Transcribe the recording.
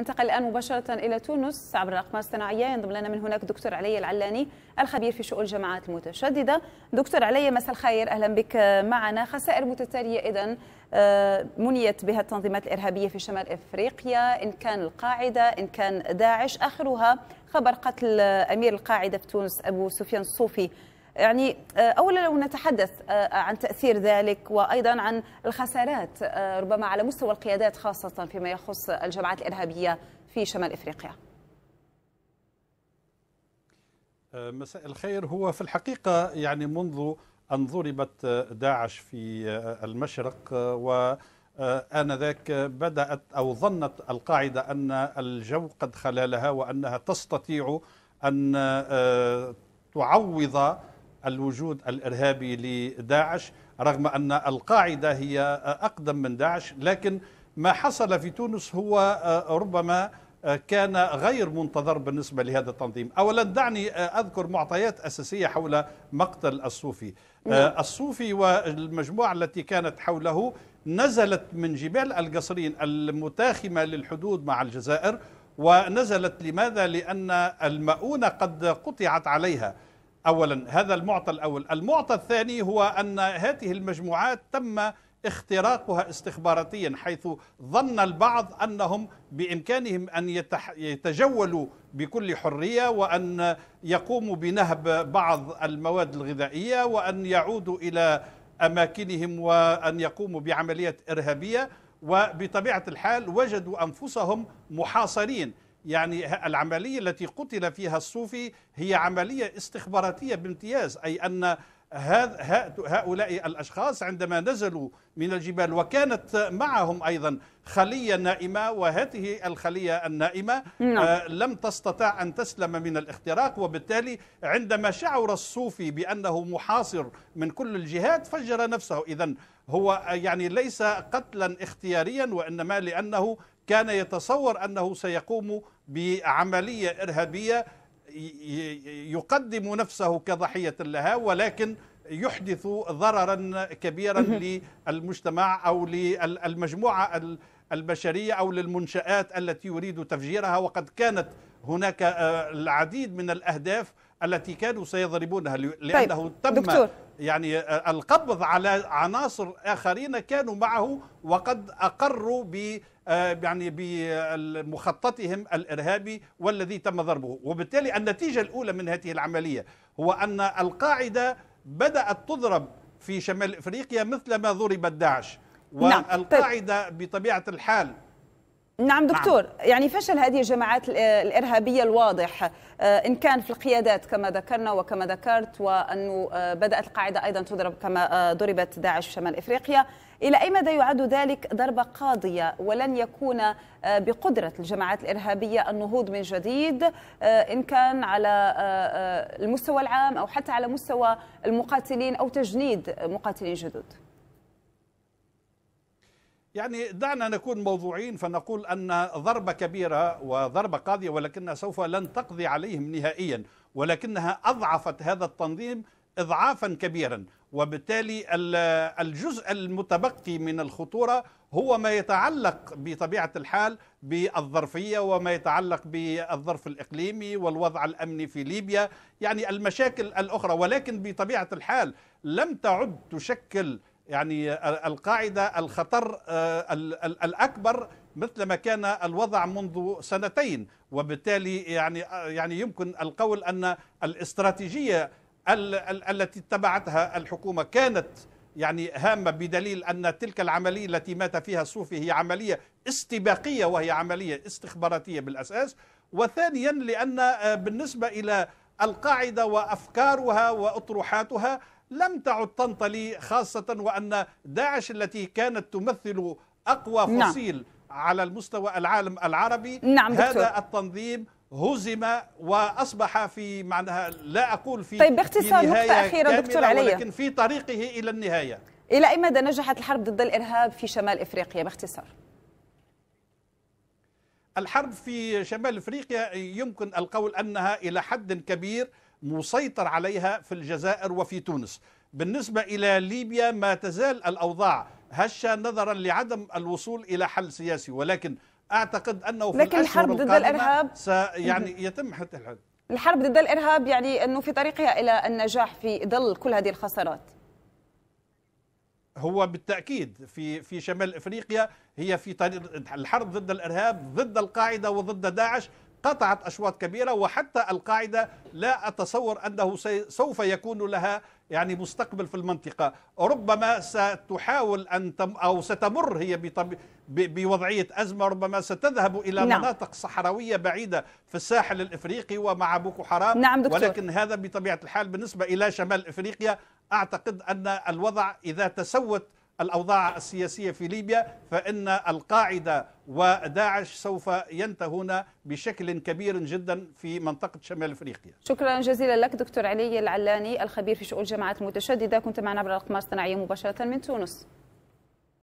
انتقل الآن مباشرة إلى تونس عبر الأقمار الصناعية ينضم لنا من هناك دكتور علي العلاني الخبير في شؤون الجماعات المتشددة دكتور علي مساء الخير أهلا بك معنا خسائر متتالية إذا آه، منيت بها التنظيمات الإرهابية في شمال إفريقيا إن كان القاعدة إن كان داعش آخرها خبر قتل أمير القاعدة في تونس أبو سفيان الصوفي يعني آه، اولا لو نتحدث آه، عن تاثير ذلك وايضا عن الخسارات آه، ربما على مستوى القيادات خاصه فيما يخص الجماعات الارهابيه في شمال افريقيا. مساء الخير هو في الحقيقه يعني منذ ان ضربت داعش في المشرق و آنذاك بدأت أو ظنت القاعدة أن الجو قد خلالها وأنها تستطيع أن تعوض الوجود الارهابي لداعش رغم ان القاعده هي اقدم من داعش لكن ما حصل في تونس هو آه، ربما آه، كان غير منتظر بالنسبة لهذا التنظيم أولا دعني آه، أذكر معطيات أساسية حول مقتل الصوفي نعم. الصوفي والمجموعة التي كانت حوله نزلت من جبال القصرين المتاخمة للحدود مع الجزائر ونزلت لماذا؟ لأن المؤونة قد قطعت عليها أولا هذا المعطى الأول المعطى الثاني هو أن هذه المجموعات تم اختراقها استخباراتيا حيث ظن البعض انهم بامكانهم ان يتجولوا بكل حريه وان يقوموا بنهب بعض المواد الغذائيه وان يعودوا الى اماكنهم وان يقوموا بعمليات ارهابيه وبطبيعه الحال وجدوا انفسهم محاصرين يعني العملية التي قتل فيها الصوفي هي عملية استخباراتية بامتياز أي أن هؤلاء الأشخاص عندما نزلوا من الجبال وكانت معهم أيضا خلية نائمة وهذه الخلية النائمة نعم. آه، لم تستطع أن تسلم من الاختراق وبالتالي عندما شعر الصوفي بأنه محاصر من كل الجهات فجر نفسه إذا هو يعني ليس قتلا اختياريا وإنما لأنه كان يتصور أنه سيقوم بعملية إرهابية يقدم نفسه كضحية لها ولكن يحدث ضررا كبيرا للمجتمع أو للمجموعة البشرية أو للمنشآت التي يريد تفجيرها وقد كانت هناك آه، العديد من الأهداف التي كانوا سيضربونها طيب، لأنه طيب. تم دكتور. يعني آه، القبض على عناصر آخرين كانوا معه وقد أقروا ب آه، يعني بمخططهم الارهابي والذي تم ضربه وبالتالي النتيجه الاولى من هذه العمليه هو ان القاعده بدات تضرب في شمال افريقيا مثلما ضربت داعش نعم، طيب. والقاعده بطبيعه الحال نعم،, نعم دكتور نعم. يعني فشل هذه الجماعات الإرهابية الواضح آه، إن كان في القيادات كما ذكرنا وكما ذكرت وأنه آه، بدأت القاعدة أيضا تضرب كما آه، ضربت داعش في شمال إفريقيا إلى أي مدى يعد ذلك ضربة قاضية ولن يكون بقدرة الجماعات الإرهابية النهوض من جديد إن كان على المستوى العام أو حتى على مستوى المقاتلين أو تجنيد مقاتلين جدد؟ يعني دعنا نكون موضوعين فنقول أن ضربة كبيرة وضربة قاضية ولكنها سوف لن تقضي عليهم نهائيا ولكنها أضعفت هذا التنظيم إضعافا كبيرا وبالتالي الجزء المتبقي من الخطورة هو ما يتعلق بطبيعة الحال بالظرفية وما يتعلق بالظرف الإقليمي والوضع الأمني في ليبيا يعني المشاكل الأخرى ولكن بطبيعة الحال لم تعد تشكل يعني القاعدة الخطر آه، الأكبر مثل ما كان الوضع منذ سنتين وبالتالي يعني آه، يعني يمكن القول أن الاستراتيجية التي اتبعتها الحكومة كانت يعني هامة بدليل أن تلك العملية التي مات فيها الصوفي هي عملية استباقية وهي عملية استخباراتية بالأساس وثانيا لأن آه، بالنسبة إلى القاعدة وأفكارها وأطروحاتها لم تعد تنطلي خاصة وأن داعش التي كانت تمثل أقوى نعم. فصيل نعم. على المستوى العالم العربي نعم دكتور. هذا التنظيم هزم واصبح في معناها لا اقول في طيب باختصار نقطه اخيره دكتور علي ولكن في طريقه الى النهايه الى اي مدى نجحت الحرب ضد الارهاب في شمال افريقيا باختصار الحرب في شمال افريقيا يمكن القول انها الى حد كبير مسيطر عليها في الجزائر وفي تونس بالنسبة إلى ليبيا ما تزال الأوضاع هشة نظرا لعدم الوصول إلى حل سياسي ولكن أعتقد أنه في لكن الحرب ضد الإرهاب يعني يتم حتى الحد الحرب ضد الإرهاب يعني أنه في طريقها إلى النجاح في ظل كل هذه الخسارات هو بالتاكيد في في شمال افريقيا هي في طريق الحرب ضد الارهاب ضد القاعده وضد داعش قطعت أشواط كبيرة وحتى القاعدة لا أتصور أنه سوف يكون لها يعني مستقبل في المنطقة ربما ستحاول أن تم أو ستمر هي بوضعية أزمة ربما ستذهب إلى نعم. مناطق صحراوية بعيدة في الساحل الإفريقي ومع بوكو حرام نعم دكتور. ولكن هذا بطبيعة الحال بالنسبة إلى شمال إفريقيا أعتقد أن الوضع إذا تسوت الأوضاع السياسية في ليبيا فإن القاعدة وداعش سوف ينتهون بشكل كبير جدا في منطقة شمال أفريقيا شكرا جزيلا لك دكتور علي العلاني الخبير في شؤون الجماعات المتشددة كنت معنا عبر الأقمار الصناعية مباشرة من تونس